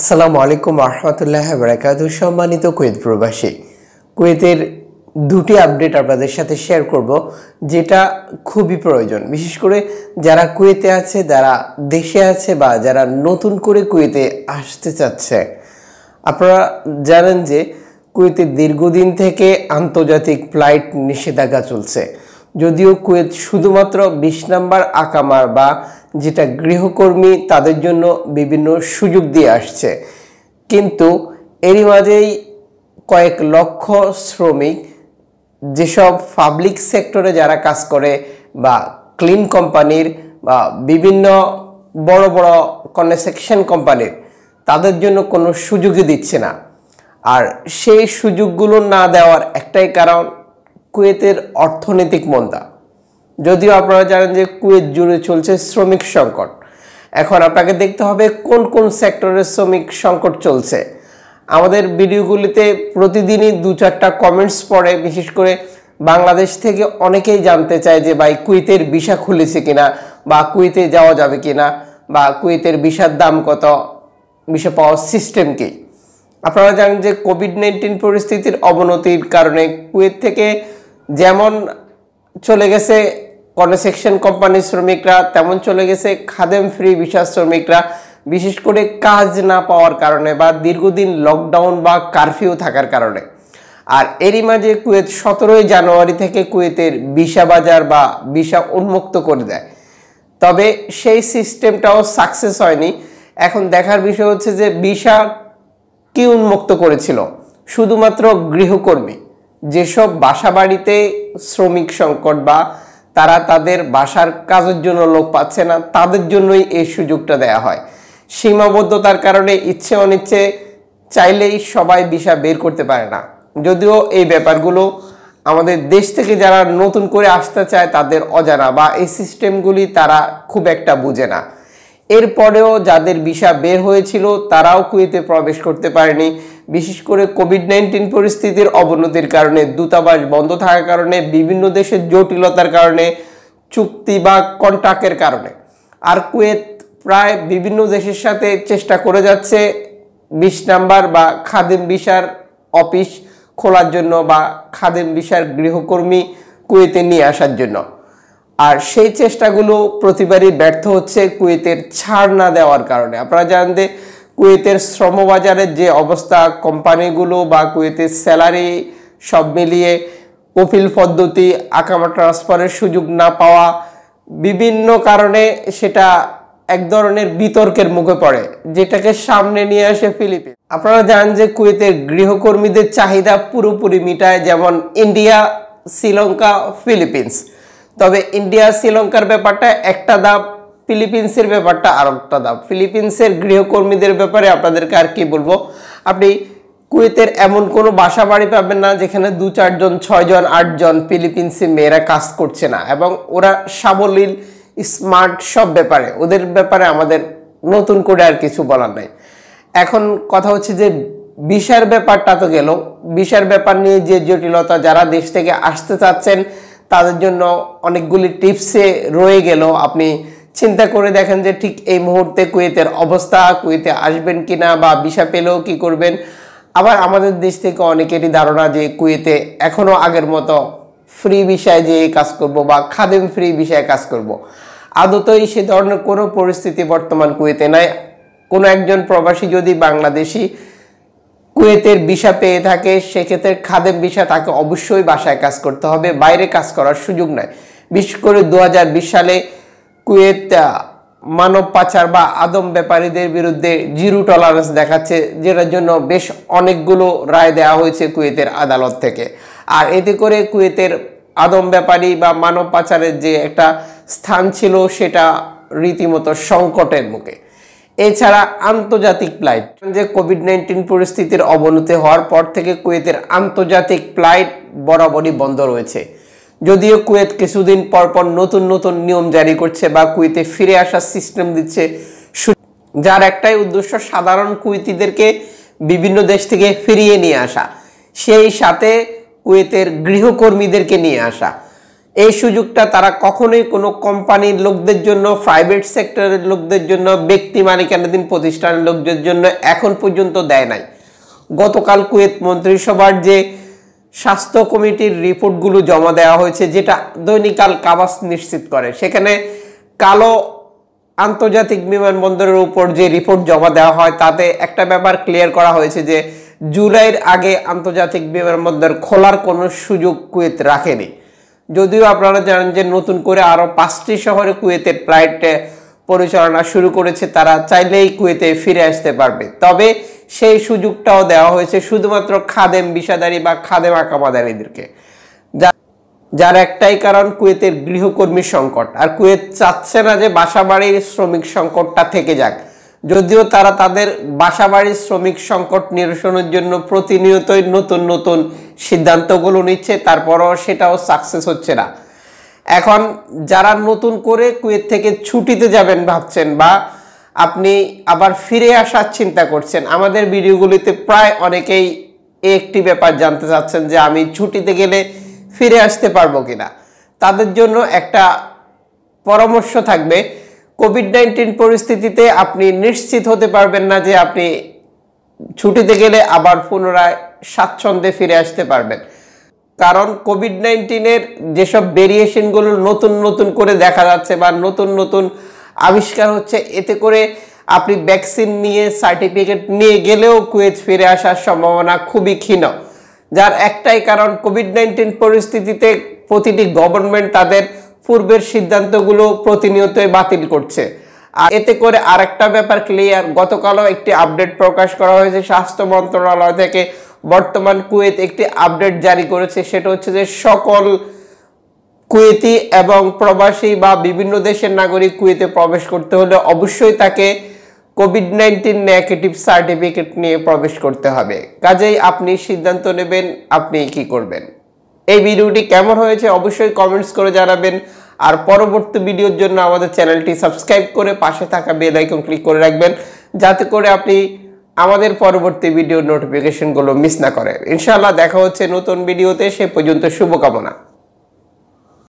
আসসালামু আলাইকুম আহমতুল্লাহ বারাকাতু সম্মানিত কুয়েত প্রবাসী কুয়েতের দুটি আপডেট আপনাদের সাথে শেয়ার করব যেটা খুবই প্রয়োজন বিশেষ করে যারা কুয়েতে আছে যারা দেশে আছে বা যারা নতুন করে কুয়েতে আসতে চাচ্ছে আপনারা জানেন যে কুয়েতে দীর্ঘদিন থেকে আন্তর্জাতিক ফ্লাইট নিষেধাজ্ঞা চলছে যদিও কুয়েত শুধুমাত্র বিশ নাম্বার আকামার বা যেটা গৃহকর্মী তাদের জন্য বিভিন্ন সুযোগ দিয়ে আসছে কিন্তু এরই মাঝেই কয়েক লক্ষ শ্রমিক যেসব পাবলিক সেক্টরে যারা কাজ করে বা ক্লিন কোম্পানির বা বিভিন্ন বড় বড় কনস্ট্রাকশন কোম্পানির তাদের জন্য কোনো সুযোগই দিচ্ছে না আর সেই সুযোগগুলো না দেওয়ার একটাই কারণ কুয়েতের অর্থনৈতিক মন্দা যদিও আপনারা জানেন যে কুয়েত জুড়ে চলছে শ্রমিক সংকট এখন আপনাকে দেখতে হবে কোন কোন সেক্টরের শ্রমিক সংকট চলছে আমাদের ভিডিওগুলিতে প্রতিদিনই দু চারটা কমেন্টস পড়ে বিশেষ করে বাংলাদেশ থেকে অনেকেই জানতে চায় যে ভাই কুয়েতের বিষা খুলেছে কিনা বা কুয়েতে যাওয়া যাবে কিনা বা কুয়েতের বিষার দাম কত বিষা পাওয়ার সিস্টেম কী আপনারা জানেন যে কোভিড নাইন্টিন পরিস্থিতির অবনতির কারণে কুয়েত থেকে যেমন চলে গেছে কনসেকশন কোম্পানির শ্রমিকরা তেমন চলে গেছে খাদেম ফ্রি বিশ্বাস শ্রমিকরা বিশেষ করে কাজ না পাওয়ার কারণে বা দীর্ঘদিন লকডাউন বা কারফিউ থাকার কারণে আর এরই মাঝে কুয়েত সতেরোই জানুয়ারি থেকে কুয়েতের ভিসা বাজার বা ভিসা উন্মুক্ত করে দেয় তবে সেই সিস্টেমটাও সাকসেস হয়নি এখন দেখার বিষয় হচ্ছে যে ভিসা কি উন্মুক্ত করেছিল শুধুমাত্র গৃহকর্মী যেসব বাসাবাড়িতে শ্রমিক সংকট বা তারা তাদের বাসার কাজের জন্য লোক পাচ্ছে না তাদের জন্যই এই সুযোগটা দেয়া হয় সীমাবদ্ধতার কারণে ইচ্ছে অনিচ্ছে চাইলেই সবাই বিষা বের করতে পারে না যদিও এই ব্যাপারগুলো আমাদের দেশ থেকে যারা নতুন করে আসতে চায় তাদের অজানা বা এই সিস্টেমগুলি তারা খুব একটা বুঝে না এরপরেও যাদের ভিসা বের হয়েছিল তারাও কুয়েতে প্রবেশ করতে পারেনি বিশেষ করে কোভিড নাইন্টিন পরিস্থিতির অবনতির কারণে দূতাবাস বন্ধ থাকার কারণে বিভিন্ন দেশের জটিলতার কারণে চুক্তি বা কন্ট্রাক্টের কারণে আর কুয়েত প্রায় বিভিন্ন দেশের সাথে চেষ্টা করে যাচ্ছে বিশ নাম্বার বা খাদিম বিশার অফিস খোলার জন্য বা খাদিম বিশার গৃহকর্মী কুয়েতে নিয়ে আসার জন্য আর সেই চেষ্টাগুলো প্রতিবারই ব্যর্থ হচ্ছে কুয়েতের ছাড় না দেওয়ার কারণে আপনারা জানেন যে কুয়েতের শ্রমবাজারের যে অবস্থা কোম্পানিগুলো বা কুয়েতের স্যালারি সব মিলিয়ে কফিল পদ্ধতি আকামা ট্রান্সফারের সুযোগ না পাওয়া বিভিন্ন কারণে সেটা এক ধরনের বিতর্কের মুখে পড়ে যেটাকে সামনে নিয়ে আসে ফিলিপিন আপনারা জানেন যে কুয়েতের গৃহকর্মীদের চাহিদা পুরোপুরি মিটায় যেমন ইন্ডিয়া শ্রীলঙ্কা ফিলিপিন্স তবে ইন্ডিয়া শ্রীলঙ্কার ব্যাপারটা একটা দাব ফিলিপিন্সের ব্যাপারটা আর একটা দাব ফিলিপিন্সের গৃহকর্মীদের ব্যাপারে আপনাদেরকে আর কি বলবো আপনি কুয়েতের এমন কোনো বাসা বাড়ি পাবেন না যেখানে দু চারজন ছয়জন আটজন ফিলিপিন্সি মেয়েরা কাজ করছে না এবং ওরা সাবলীল স্মার্ট সব ব্যাপারে ওদের ব্যাপারে আমাদের নতুন করে আর কিছু বলার নাই এখন কথা হচ্ছে যে বিষার ব্যাপারটা তো গেল বিষার ব্যাপার নিয়ে যে জটিলতা যারা দেশ থেকে আসতে চাচ্ছেন তাদের জন্য অনেকগুলি টিপসে রয়ে গেল আপনি চিন্তা করে দেখেন যে ঠিক এই মুহূর্তে কুয়েতের অবস্থা কুয়েতে আসবেন কি না বা বিষা পেলেও কি করবেন আবার আমাদের দেশ থেকে অনেকেরই ধারণা যে কুয়েতে এখনও আগের মতো ফ্রি বিষয়ে যে কাজ করব বা খাদেম ফ্রি বিষয়ে কাজ করব। আদতই সে ধরনের কোনো পরিস্থিতি বর্তমান কুয়েতে নাই কোনো একজন প্রবাসী যদি বাংলাদেশি কুয়েতের বিষা পেয়ে থাকে সেক্ষেত্রে খাদেম বিষা তাকে অবশ্যই বাসায় কাজ করতে হবে বাইরে কাজ করার সুযোগ নাই বিশেষ করে দু সালে কুয়েত মানব পাচার বা আদম ব্যাপারীদের বিরুদ্ধে জিরো টলারেন্স দেখাচ্ছে যেটার জন্য বেশ অনেকগুলো রায় দেওয়া হয়েছে কুয়েতের আদালত থেকে আর এতে করে কুয়েতের আদম ব্যাপারী বা মানব পাচারের যে একটা স্থান ছিল সেটা রীতিমতো সংকটের মুখে এছাড়া আন্তর্জাতিক ফ্লাইট যে কোভিড নাইন্টিন পরিস্থিতির অবনতি হওয়ার পর থেকে কুয়েতের আন্তর্জাতিক ফ্লাইট বরাবরই বন্ধ রয়েছে যদিও কুয়েত কিছুদিন পরপর নতুন নতুন নিয়ম জারি করছে বা কুয়েতে ফিরে আসার সিস্টেম দিচ্ছে যার একটাই উদ্দেশ্য সাধারণ কুয়েতিদেরকে বিভিন্ন দেশ থেকে ফিরিয়ে নিয়ে আসা সেই সাথে কুয়েতের গৃহকর্মীদেরকে নিয়ে আসা এই সুযোগটা তারা কখনোই কোনো কোম্পানির লোকদের জন্য প্রাইভেট সেক্টরের লোকদের জন্য ব্যক্তি মালিকানাধীন প্রতিষ্ঠানের লোকদের জন্য এখন পর্যন্ত দেয় নাই গতকাল কুয়েত মন্ত্রিসভার যে স্বাস্থ্য কমিটির রিপোর্টগুলো জমা দেওয়া হয়েছে যেটা দৈনিকাল কাবাস নিশ্চিত করে সেখানে কালো আন্তর্জাতিক বিমানবন্দরের উপর যে রিপোর্ট জমা দেওয়া হয় তাতে একটা ব্যাপার ক্লিয়ার করা হয়েছে যে জুলাইয়ের আগে আন্তর্জাতিক বিমানবন্দর খোলার কোনো সুযোগ কুয়েত রাখেনি যদিও আপনারা জানেন যে নতুন করে আরও পাঁচটি শহরে কুয়েতের ফ্লাইট পরিচালনা শুরু করেছে তারা চাইলেই কুয়েতে ফিরে আসতে পারবে তবে সেই সুযোগটাও দেওয়া হয়েছে শুধুমাত্র খাদেম বিষাদারি বা খাদেম আকামাদারিদেরকে যার একটাই কারণ কুয়েতের গৃহকর্মী সংকট আর কুয়েত চাচ্ছে না যে বাসাবাড়ির শ্রমিক সংকটটা থেকে যাক যদিও তারা তাদের বাসাবাড়ির শ্রমিক সংকট নিরসনের জন্য প্রতিনিয়তই নতুন নতুন সিদ্ধান্তগুলো নিচ্ছে তারপরও সেটাও সাকসেস হচ্ছে না এখন যারা নতুন করে কুয়েত থেকে ছুটিতে যাবেন ভাবছেন বা আপনি আবার ফিরে আসার চিন্তা করছেন আমাদের ভিডিওগুলিতে প্রায় অনেকেই একটি ব্যাপার জানতে চাচ্ছেন যে আমি ছুটিতে গেলে ফিরে আসতে পারবো কিনা তাদের জন্য একটা পরামর্শ থাকবে কোভিড নাইন্টিন পরিস্থিতিতে আপনি নিশ্চিত হতে পারবেন না যে আপনি ছুটিতে গেলে আবার পুনরায় স্বাচ্ছন্দ্যে ফিরে আসতে পারবেন কারণ কোভিড নাইন্টিনের যেসব ভেরিয়েশনগুলো নতুন নতুন করে দেখা যাচ্ছে বা নতুন নতুন আবিষ্কার হচ্ছে এতে করে আপনি ভ্যাকসিন নিয়ে সার্টিফিকেট নিয়ে গেলেও কুয়েত ফিরে আসার সম্ভাবনা খুবই ক্ষীণ যার একটাই কারণ কোভিড নাইন্টিন পরিস্থিতিতে প্রতিটি গভর্নমেন্ট তাদের পূর্বের সিদ্ধান্তগুলো প্রতিনিয়তই বাতিল করছে আর এতে করে আরেকটা ব্যাপার ক্লিয়ার গতকালও একটি আপডেট প্রকাশ করা হয়েছে স্বাস্থ্য মন্ত্রণালয় থেকে বর্তমান কুয়েত একটি আপডেট জারি করেছে সেটা হচ্ছে যে সকল কুয়েতি এবং প্রবাসী বা বিভিন্ন দেশের নাগরিক কুয়েতে প্রবেশ করতে হলে অবশ্যই তাকে কোভিড নাইন্টিন নেগেটিভ সার্টিফিকেট নিয়ে প্রবেশ করতে হবে কাজেই আপনি সিদ্ধান্ত নেবেন আপনি কি করবেন এই ভিডিওটি কেমন হয়েছে অবশ্যই কমেন্টস করে জানাবেন আর পরবর্তী ভিডিওর জন্য আমাদের চ্যানেলটি সাবস্ক্রাইব করে পাশে থাকা বেল আইকন ক্লিক করে রাখবেন যাতে করে আপনি আমাদের পরবর্তী ভিডিওর নোটিফিকেশনগুলো মিস না করেন ইনশাআল্লাহ দেখা হচ্ছে নতুন ভিডিওতে সে পর্যন্ত শুভকামনা